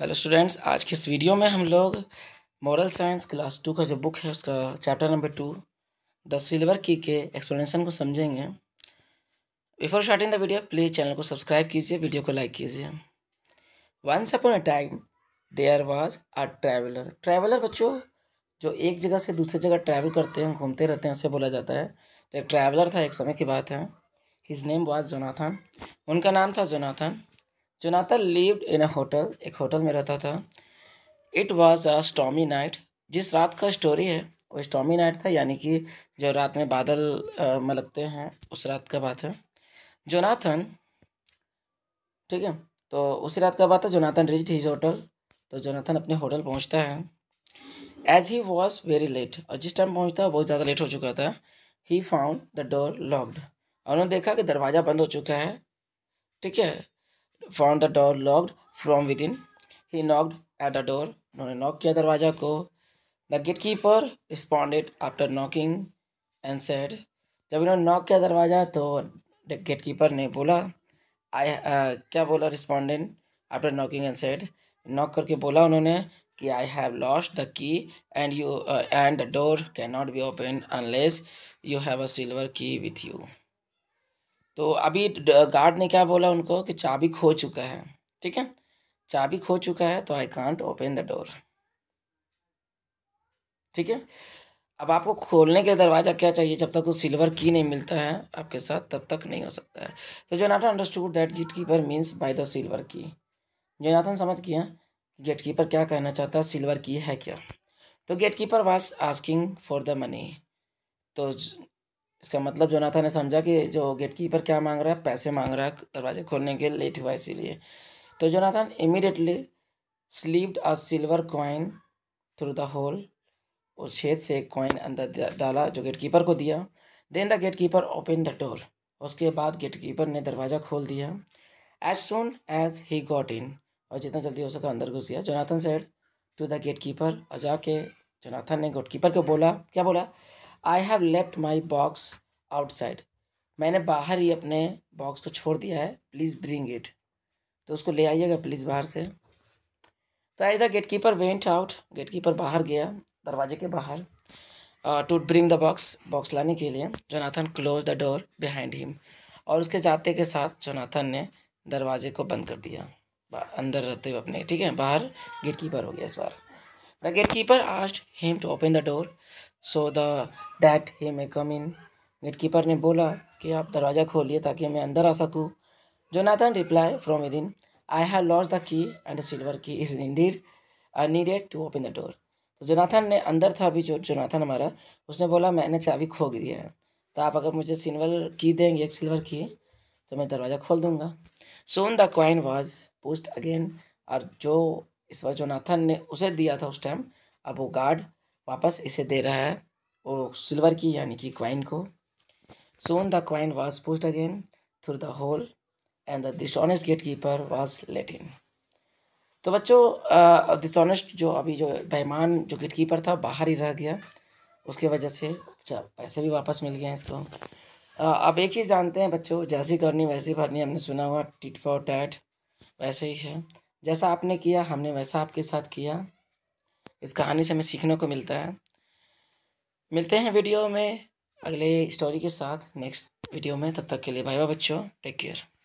Hello students आज के इस वीडियो में हम लोग मॉरल साइंस क्लास टू का जो बुक है उसका chapter number two the silver key के एक्सप्लेनेशन को समझेंगे before starting the video please channel को सब्सक्राइब कीजिए वीडियो को लाइक कीजिए once upon a time there was a traveller traveller बच्चों जो एक जगह से दूसरी जगह ट्रैवल करते हैं घूमते रहते हैं उसे बोला जाता है तो एक ट्रैवलर था एक समय की बात है हिज नेम वाज जोनाथन उनका नाम था Jonathan Jonathan lived in a hotel एक होटल में रहता था it was a stormy night जिस रात का स्टोरी है वो स्टॉमी नाइट था यानी कि जो रात में बादल मलकते हैं उस रात का बात है जोनाथन ठीक है तो उसी रात का बात है जोनाथन रिज्ड हिज होटल तो जोनाथन अपने होटल पहुंचता है as he was very late और जिस टाइम पहुँचता है बहुत ज़्यादा लेट हो चुका था he found the door locked और उन्होंने देखा कि दरवाज़ा बंद हो चुका है ठीक है the door locked from within he knocked at the door उन्होंने नॉक किया दरवाज़ा को the gate gatekeeper responded after knocking and said जब इन्होंने नॉक किया दरवाज़ा तो गेट कीपर ने बोला आई uh, क्या बोला respondent after knocking and said knock करके बोला उन्होंने कि I have lost the key and you and the door can not be open unless you have a silver key with you तो अभी गार्ड ने क्या बोला उनको कि चाबी खो चुका है ठीक है चाबी खो चुका है तो I can't open the door ठीक है अब आपको खोलने के दरवाज़ा क्या चाहिए जब तक वो सिल्वर की नहीं मिलता है आपके साथ तब तक नहीं हो सकता है तो Nathan understood that gate keeper means by the silver key Jonathan समझ गया गेट कीपर क्या कहना चाहता है सिल्वर की है क्या तो gate keeper was asking for the money तो इसका मतलब जोनाथा ने समझा कि जो गेट कीपर क्या मांग रहा है पैसे मांग रहा है दरवाजे खोलने के लिए लेट हुआ इसीलिए तो Jonathan immediately slipped a silver coin through the hole उस छेद से एक कॉइन अंदर डाला जो गेट कीपर को दिया then the gate keeper open the door उसके बाद गेट कीपर ने दरवाज़ा खोल दिया as soon as he got in और जितना जल्दी हो सका अंदर घुस गया Jonathan said to the gate keeper और जाके जोनाथन ने गेट कीपर को बोला क्या बोला I have left my box outside मैंने बाहर ही अपने बॉक्स को छोड़ दिया है प्लीज़ ब्रिंग इट तो उसको ले आइएगा प्लीज़ बाहर से तो I the gate keeper went out gate keeper बाहर गया दरवाजे के बाहर to bring the box box लाने के लिए Jonathan close the door behind him और उसके जाते के साथ जोनाथन ने दरवाजे को बंद कर दिया अंदर रहते हुए अपने ठीक है बाहर गेट कीपर हो गया इस बार The gatekeeper asked him to open the door so the that he may come in. Gatekeeper ने बोला कि आप दरवाज़ा खोलिए ताकि मैं अंदर आ सकूँ Jonathan reply from within I have lost the key and silver key is indeed needed to open the door तो जोनाथन ने अंदर था अभी जो जोनाथन हमारा उसने बोला मैंने चाबी खो दी है तो आप अगर मुझे सिल्वर की देंगे एक सिल्वर की तो मैं दरवाज़ा खोल दूँगा soon the coin was pushed again और जो इस बार जोनाथन ने उसे दिया था उस टाइम अब वो गार्ड वापस इसे दे रहा है वो सिल्वर की यानी कि क्वाइन को soon the coin was pushed again through the hole and the dishonest gate keeper was let in तो बच्चों डिसऑनेस्ट जो अभी जो बेमान जो गेट कीपर था बाहर ही रह गया उसके वजह से पैसे भी वापस मिल गए इसको आ, अब एक चीज़ जानते हैं बच्चों जैसी करनी वैसी भरनी हमने सुना हुआ टिट फॉर टैट वैसे ही है जैसा आपने किया हमने वैसा आपके साथ किया इस कहानी से हमें सीखने को मिलता है मिलते हैं वीडियो में अगले स्टोरी के साथ नेक्स्ट वीडियो में तब तक के लिए बाय बाय बच्चों टेक केयर